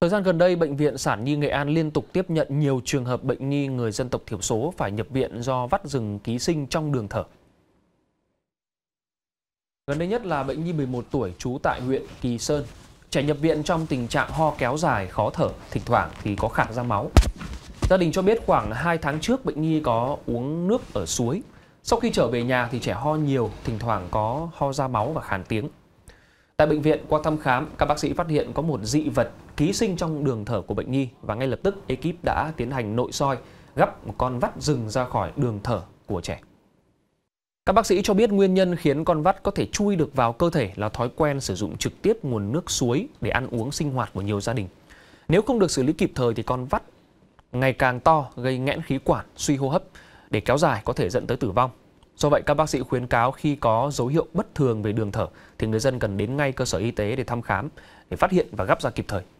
Thời gian gần đây, Bệnh viện Sản Nhi Nghệ An liên tục tiếp nhận nhiều trường hợp bệnh nhi người dân tộc thiểu số phải nhập viện do vắt rừng ký sinh trong đường thở. Gần đây nhất là bệnh nhi 11 tuổi trú tại huyện Kỳ Sơn. Trẻ nhập viện trong tình trạng ho kéo dài, khó thở, thỉnh thoảng thì có khạc ra máu. Gia đình cho biết khoảng 2 tháng trước bệnh nhi có uống nước ở suối. Sau khi trở về nhà thì trẻ ho nhiều, thỉnh thoảng có ho ra máu và khàn tiếng. Tại bệnh viện, qua thăm khám, các bác sĩ phát hiện có một dị vật ký sinh trong đường thở của bệnh nhi và ngay lập tức ekip đã tiến hành nội soi, gấp một con vắt rừng ra khỏi đường thở của trẻ. Các bác sĩ cho biết nguyên nhân khiến con vắt có thể chui được vào cơ thể là thói quen sử dụng trực tiếp nguồn nước suối để ăn uống sinh hoạt của nhiều gia đình. Nếu không được xử lý kịp thời thì con vắt ngày càng to gây nghẽn khí quản, suy hô hấp để kéo dài có thể dẫn tới tử vong. Do vậy, các bác sĩ khuyến cáo khi có dấu hiệu bất thường về đường thở thì người dân cần đến ngay cơ sở y tế để thăm khám để phát hiện và gấp ra kịp thời.